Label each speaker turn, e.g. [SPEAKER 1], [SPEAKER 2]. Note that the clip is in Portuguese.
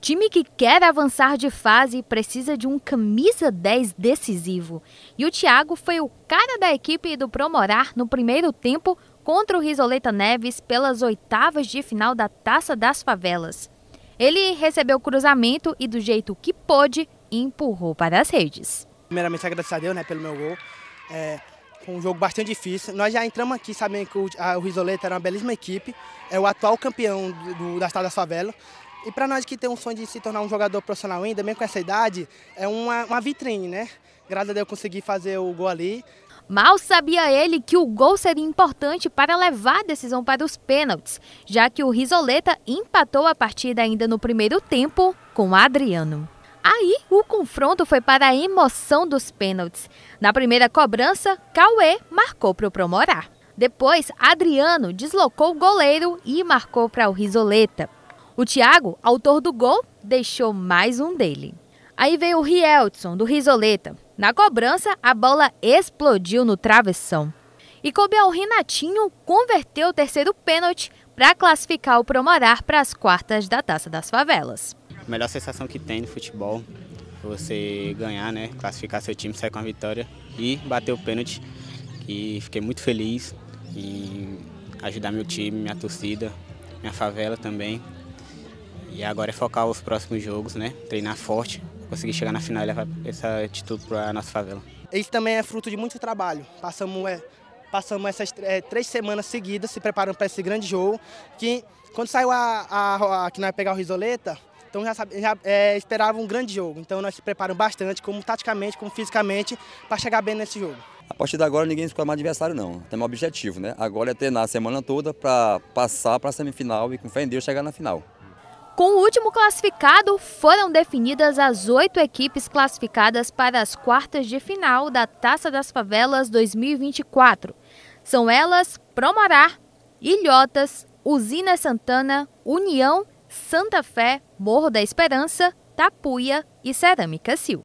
[SPEAKER 1] Time que quer avançar de fase precisa de um camisa 10 decisivo. E o Thiago foi o cara da equipe do Promorar no primeiro tempo contra o Risoleta Neves pelas oitavas de final da Taça das Favelas. Ele recebeu o cruzamento e do jeito que pôde empurrou para as redes.
[SPEAKER 2] Primeiramente agradecer a Deus né, pelo meu gol. É, foi um jogo bastante difícil. Nós já entramos aqui sabendo que o, a, o Risoleta era uma belíssima equipe. É o atual campeão do, do da Taça das Favelas. E para nós que tem um sonho de se tornar um jogador profissional ainda, mesmo com essa idade, é uma, uma vitrine, né? Graças a
[SPEAKER 1] Deus eu consegui fazer o gol ali. Mal sabia ele que o gol seria importante para levar a decisão para os pênaltis, já que o Risoleta empatou a partida ainda no primeiro tempo com Adriano. Aí, o confronto foi para a emoção dos pênaltis. Na primeira cobrança, Cauê marcou para o Promorá. Depois, Adriano deslocou o goleiro e marcou para o Risoleta. O Thiago, autor do gol, deixou mais um dele. Aí veio o Rieltson, do Risoleta. Na cobrança, a bola explodiu no travessão. E coube ao Renatinho converteu o terceiro pênalti para classificar o Promorar para as quartas da Taça das Favelas.
[SPEAKER 3] A melhor sensação que tem no futebol, você ganhar, né? Classificar seu time, sair com a vitória e bater o pênalti. E fiquei muito feliz em ajudar meu time, minha torcida, minha favela também. E agora é focar os próximos jogos, né? Treinar forte, conseguir chegar na final e levar essa atitude para a nossa favela.
[SPEAKER 2] Isso também é fruto de muito trabalho. Passamos, é, passamos essas é, três semanas seguidas se preparando para esse grande jogo, que quando saiu a, a, a que nós ia pegar o Risoleta, então já, já é, esperava um grande jogo. Então nós se preparamos bastante, como taticamente, como fisicamente, para chegar bem nesse jogo.
[SPEAKER 1] A partir de agora ninguém escolhe mais adversário não. Temos um objetivo, né? Agora é treinar a semana toda para passar para a semifinal e com fé em Deus chegar na final. Com o último classificado, foram definidas as oito equipes classificadas para as quartas de final da Taça das Favelas 2024. São elas Promará, Ilhotas, Usina Santana, União, Santa Fé, Morro da Esperança, Tapuia e Cerâmica Sil.